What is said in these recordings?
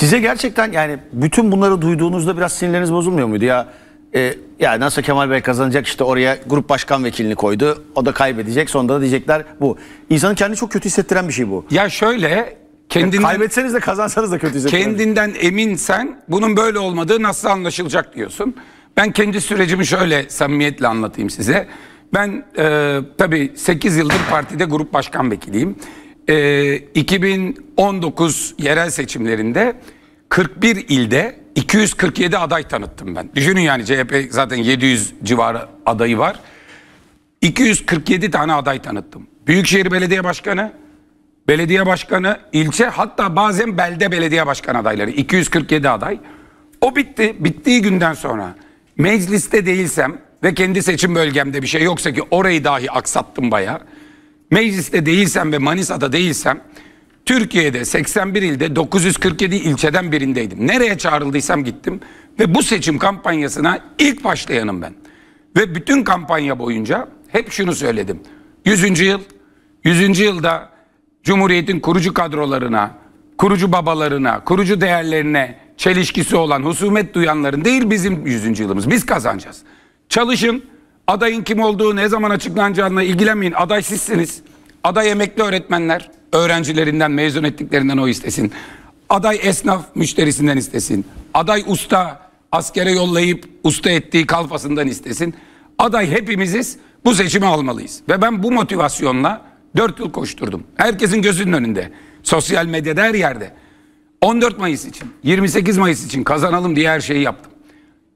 Size gerçekten yani bütün bunları duyduğunuzda biraz sinirleriniz bozulmuyor muydu ya? E, ya nasıl Kemal Bey kazanacak işte oraya grup başkan vekilini koydu. O da kaybedecek. Sonunda da diyecekler bu. İnsanın kendini çok kötü hissettiren bir şey bu. Ya şöyle kendinden, kaybetseniz de kazansanız da kötü hissettiren. Şey. Kendinden eminsen bunun böyle olmadığı nasıl anlaşılacak diyorsun. Ben kendi sürecimi şöyle samimiyetle anlatayım size. Ben e, tabii 8 yıldır partide grup başkan vekiliyim e, ee, 2019 yerel seçimlerinde 41 ilde 247 aday tanıttım ben. Düşünün yani CHP zaten 700 civarı adayı var. 247 tane aday tanıttım. Büyükşehir Belediye Başkanı, belediye başkanı, ilçe hatta bazen belde belediye başkan adayları 247 aday. O bitti. Bittiği günden sonra mecliste değilsem ve kendi seçim bölgemde bir şey yoksa ki orayı dahi aksattım bayağı. Mecliste değilsem ve Manisa'da değilsem Türkiye'de 81 ilde 947 ilçeden birindeydim. Nereye çağrıldıysam gittim ve bu seçim kampanyasına ilk başlayanım ben. Ve bütün kampanya boyunca hep şunu söyledim. 100. yıl, 100. yılda Cumhuriyet'in kurucu kadrolarına, kurucu babalarına, kurucu değerlerine çelişkisi olan, husumet duyanların değil bizim 100. yılımız. Biz kazanacağız. Çalışın, adayın kim olduğu ne zaman açıklanacağına ilgilenmeyin. Aday sizsiniz. Aday emekli öğretmenler öğrencilerinden mezun ettiklerinden o istesin. Aday esnaf müşterisinden istesin. Aday usta askere yollayıp usta ettiği kalfasından istesin. Aday hepimiziz bu seçimi almalıyız. Ve ben bu motivasyonla dört yıl koşturdum. Herkesin gözünün önünde. Sosyal medyada her yerde. 14 Mayıs için, 28 Mayıs için kazanalım diye her şeyi yaptım.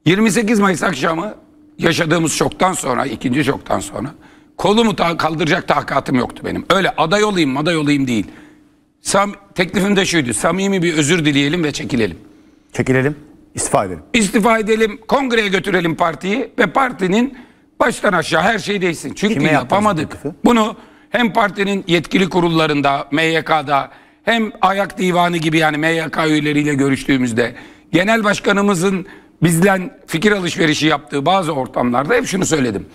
28 Mayıs akşamı yaşadığımız şoktan sonra, ikinci şoktan sonra kolumu ta kaldıracak takatım yoktu benim. Öyle aday olayım, aday olayım değil. Sam teklifim de şuydu. Samimi bir özür dileyelim ve çekilelim. Çekilelim, istifa edelim. İstifa edelim, kongreye götürelim partiyi ve partinin baştan aşağı her şey değilsin. Çünkü Kime yapamadık. Bunu hem partinin yetkili kurullarında, MYK'da hem ayak divanı gibi yani MYK üyeleriyle görüştüğümüzde genel başkanımızın bizden fikir alışverişi yaptığı bazı ortamlarda hep şunu söyledim.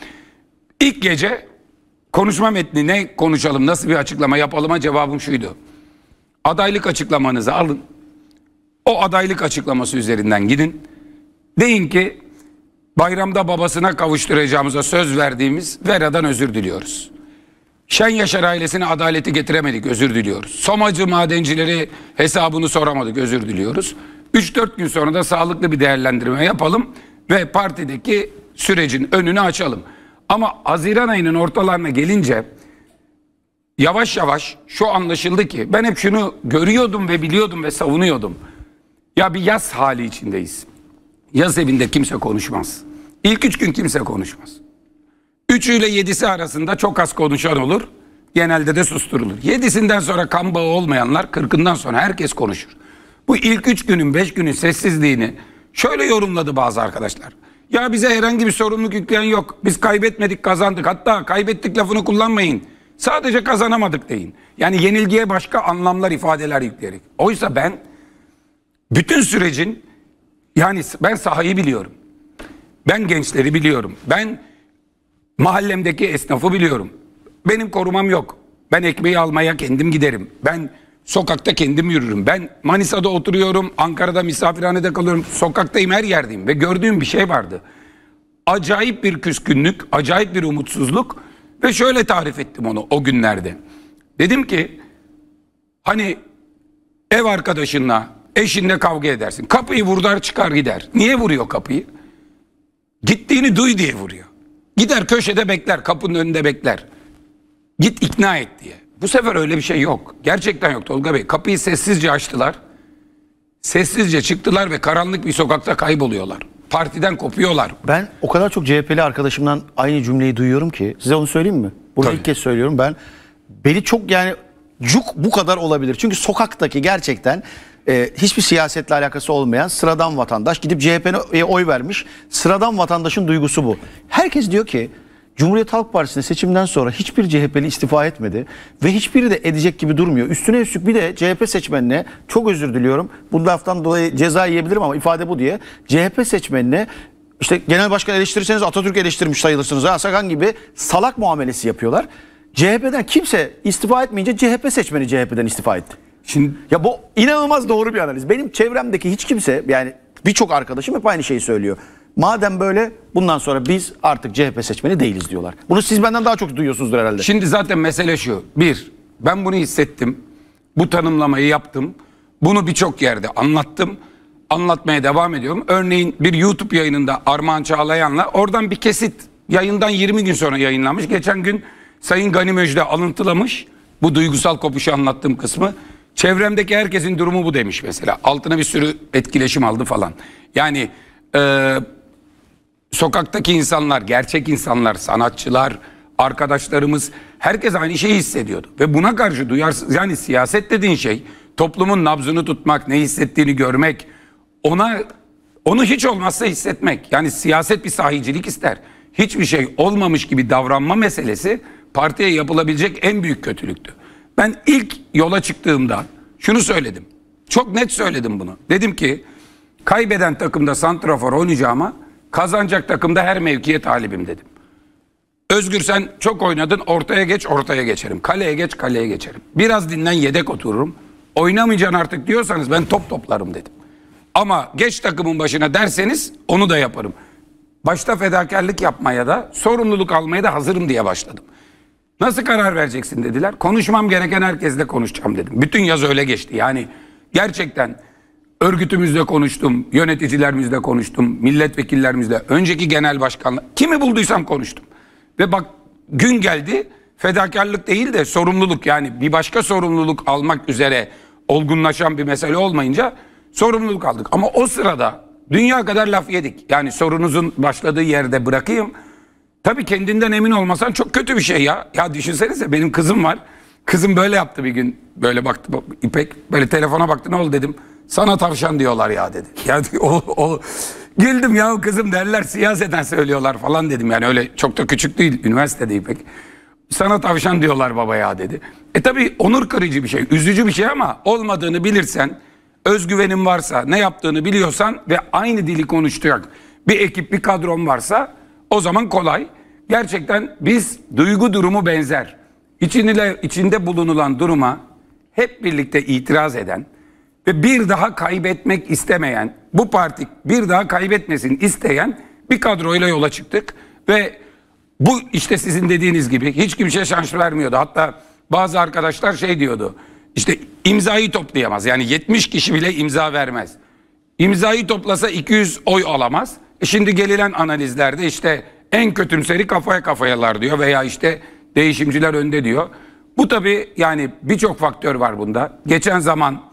İlk gece konuşma metni ne konuşalım, nasıl bir açıklama yapalıma cevabım şuydu. Adaylık açıklamanızı alın. O adaylık açıklaması üzerinden gidin. Deyin ki bayramda babasına kavuşturacağımıza söz verdiğimiz Vera'dan özür diliyoruz. Şen Yaşar ailesine adaleti getiremedik özür diliyoruz. Somacı madencileri hesabını soramadık özür diliyoruz. 3-4 gün sonra da sağlıklı bir değerlendirme yapalım ve partideki sürecin önünü açalım. Ama Haziran ayının ortalarına gelince yavaş yavaş şu anlaşıldı ki ben hep şunu görüyordum ve biliyordum ve savunuyordum. Ya bir yaz hali içindeyiz. Yaz evinde kimse konuşmaz. İlk üç gün kimse konuşmaz. Üçüyle yedisi arasında çok az konuşan olur. Genelde de susturulur. Yedisinden sonra kan bağı olmayanlar kırkından sonra herkes konuşur bu ilk üç günün beş günün sessizliğini şöyle yorumladı bazı arkadaşlar. Ya bize herhangi bir sorumluluk yükleyen yok. Biz kaybetmedik kazandık. Hatta kaybettik lafını kullanmayın. Sadece kazanamadık deyin. Yani yenilgiye başka anlamlar ifadeler yükleyerek. Oysa ben bütün sürecin yani ben sahayı biliyorum. Ben gençleri biliyorum. Ben mahallemdeki esnafı biliyorum. Benim korumam yok. Ben ekmeği almaya kendim giderim. Ben Sokakta kendim yürürüm. Ben Manisa'da oturuyorum, Ankara'da misafirhanede kalıyorum. Sokaktayım, her yerdeyim ve gördüğüm bir şey vardı. Acayip bir küskünlük, acayip bir umutsuzluk ve şöyle tarif ettim onu o günlerde. Dedim ki hani ev arkadaşınla, eşinle kavga edersin. Kapıyı vurdar çıkar gider. Niye vuruyor kapıyı? Gittiğini duy diye vuruyor. Gider köşede bekler, kapının önünde bekler. Git ikna et diye. Bu sefer öyle bir şey yok. Gerçekten yok Tolga Bey. Kapıyı sessizce açtılar. Sessizce çıktılar ve karanlık bir sokakta kayboluyorlar. Partiden kopuyorlar. Ben o kadar çok CHP'li arkadaşımdan aynı cümleyi duyuyorum ki. Size onu söyleyeyim mi? Burada Tabii. ilk kez söylüyorum ben. Beni çok yani cuk bu kadar olabilir. Çünkü sokaktaki gerçekten e, hiçbir siyasetle alakası olmayan sıradan vatandaş gidip CHP'ye oy vermiş. Sıradan vatandaşın duygusu bu. Herkes diyor ki Cumhuriyet Halk Partisi'nde seçimden sonra hiçbir CHP'li istifa etmedi ve hiçbiri de edecek gibi durmuyor. Üstüne üstlük bir de CHP seçmenine çok özür diliyorum. Bu laftan dolayı ceza yiyebilirim ama ifade bu diye. CHP seçmenine işte genel başkan eleştirirseniz Atatürk eleştirmiş sayılırsınız. Ha, Sakan gibi salak muamelesi yapıyorlar. CHP'den kimse istifa etmeyince CHP seçmeni CHP'den istifa etti. Şimdi ya bu inanılmaz doğru bir analiz. Benim çevremdeki hiç kimse yani birçok arkadaşım hep aynı şeyi söylüyor. Madem böyle bundan sonra biz artık CHP seçmeni değiliz diyorlar. Bunu siz benden daha çok duyuyorsunuzdur herhalde. Şimdi zaten mesele şu. Bir, ben bunu hissettim. Bu tanımlamayı yaptım. Bunu birçok yerde anlattım. Anlatmaya devam ediyorum. Örneğin bir YouTube yayınında Armağan Çağlayan'la oradan bir kesit yayından 20 gün sonra yayınlanmış. Geçen gün Sayın Gani Müjde alıntılamış. Bu duygusal kopuşu anlattığım kısmı. Çevremdeki herkesin durumu bu demiş mesela. Altına bir sürü etkileşim aldı falan. Yani e, sokaktaki insanlar, gerçek insanlar, sanatçılar, arkadaşlarımız herkes aynı şeyi hissediyordu. Ve buna karşı duyarsız yani siyaset dediğin şey toplumun nabzını tutmak, ne hissettiğini görmek, ona onu hiç olmazsa hissetmek. Yani siyaset bir sahicilik ister. Hiçbir şey olmamış gibi davranma meselesi partiye yapılabilecek en büyük kötülüktü. Ben ilk yola çıktığımda şunu söyledim. Çok net söyledim bunu. Dedim ki kaybeden takımda santrafor oynayacağıma Kazanacak takımda her mevkiye talibim dedim. Özgür sen çok oynadın ortaya geç ortaya geçerim. Kaleye geç kaleye geçerim. Biraz dinlen yedek otururum. Oynamayacaksın artık diyorsanız ben top toplarım dedim. Ama geç takımın başına derseniz onu da yaparım. Başta fedakarlık yapmaya da sorumluluk almaya da hazırım diye başladım. Nasıl karar vereceksin dediler. Konuşmam gereken herkesle konuşacağım dedim. Bütün yaz öyle geçti. Yani gerçekten örgütümüzle konuştum, yöneticilerimizle konuştum, milletvekillerimizle, önceki genel başkanla kimi bulduysam konuştum. Ve bak gün geldi fedakarlık değil de sorumluluk yani bir başka sorumluluk almak üzere olgunlaşan bir mesele olmayınca sorumluluk aldık. Ama o sırada dünya kadar laf yedik. Yani sorunuzun başladığı yerde bırakayım. Tabii kendinden emin olmasan çok kötü bir şey ya. Ya düşünsenize benim kızım var. Kızım böyle yaptı bir gün. Böyle baktı İpek böyle telefona baktı ne oldu dedim. Sana tavşan diyorlar ya dedi. Yani o, o güldüm ya kızım derler siyaseten söylüyorlar falan dedim. Yani öyle çok da küçük değil üniversitede pek. Sana tavşan diyorlar baba ya dedi. E tabi onur kırıcı bir şey, üzücü bir şey ama olmadığını bilirsen, özgüvenin varsa, ne yaptığını biliyorsan ve aynı dili konuştuğun bir ekip, bir kadron varsa o zaman kolay. Gerçekten biz duygu durumu benzer. İçinde, içinde bulunulan duruma hep birlikte itiraz eden, ve bir daha kaybetmek istemeyen, bu parti bir daha kaybetmesin isteyen bir kadroyla yola çıktık ve bu işte sizin dediğiniz gibi hiç kimse şans vermiyordu. Hatta bazı arkadaşlar şey diyordu. İşte imzayı toplayamaz. Yani 70 kişi bile imza vermez. İmzayı toplasa 200 oy alamaz. E şimdi gelilen analizlerde işte en kötümseri kafaya kafayalar diyor veya işte değişimciler önde diyor. Bu tabii yani birçok faktör var bunda. Geçen zaman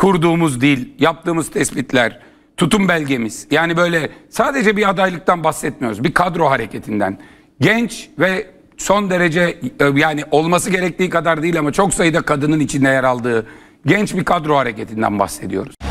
kurduğumuz dil, yaptığımız tespitler, tutum belgemiz. Yani böyle sadece bir adaylıktan bahsetmiyoruz. Bir kadro hareketinden. Genç ve son derece e, yani olması gerektiği kadar değil ama çok sayıda kadının içinde yer aldığı genç bir kadro hareketinden bahsediyoruz.